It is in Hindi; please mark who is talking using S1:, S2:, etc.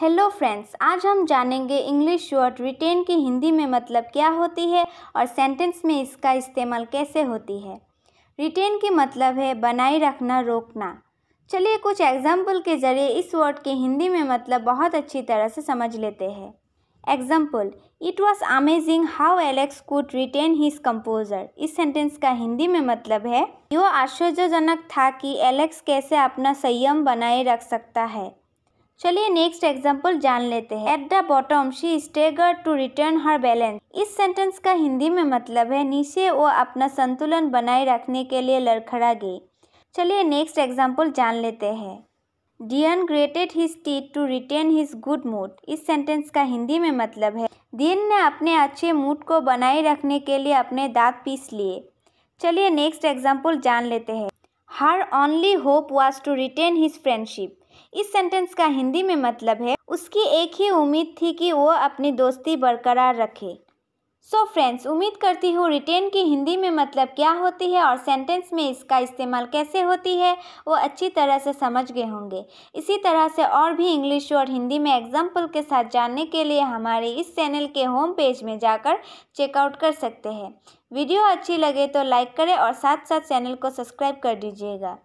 S1: हेलो फ्रेंड्स आज हम जानेंगे इंग्लिश वर्ड रिटेन की हिंदी में मतलब क्या होती है और सेंटेंस में इसका इस्तेमाल कैसे होती है रिटेन की मतलब है बनाए रखना रोकना चलिए कुछ एग्जाम्पल के ज़रिए इस वर्ड के हिंदी में मतलब बहुत अच्छी तरह से समझ लेते हैं example it was amazing how Alex could retain his composure इस सेंटेंस का हिंदी में मतलब है यो आश्चर्यजनक था कि एलेक्स कैसे अपना संयम बनाए रख सकता है चलिए नेक्स्ट एग्जाम्पल जान लेते हैं at the bottom she stagger to return her balance इस सेंटेंस का हिंदी में मतलब है नीचे वो अपना संतुलन बनाए रखने के लिए लड़खड़ा गई चलिए नेक्स्ट एग्जाम्पल जान लेते हैं Dean gritted his teeth to retain his good mood इस सेंटेंस का हिंदी में मतलब है दिन ने अपने अच्छे मूड को बनाए रखने के लिए अपने दाग पीस लिए चलिए नेक्स्ट एग्जाम्पल जान लेते हैं her only hope was to retain his friendship इस सेंटेंस का हिंदी में मतलब है उसकी एक ही उम्मीद थी कि वो अपनी दोस्ती बरकरार रखे सो so फ्रेंड्स उम्मीद करती हूँ रिटेन की हिंदी में मतलब क्या होती है और सेंटेंस में इसका इस्तेमाल कैसे होती है वो अच्छी तरह से समझ गए होंगे इसी तरह से और भी इंग्लिश और हिंदी में एग्जाम्पल के साथ जानने के लिए हमारे इस चैनल के होम पेज में जाकर चेकआउट कर सकते हैं वीडियो अच्छी लगे तो लाइक करें और साथ साथ चैनल को सब्सक्राइब कर दीजिएगा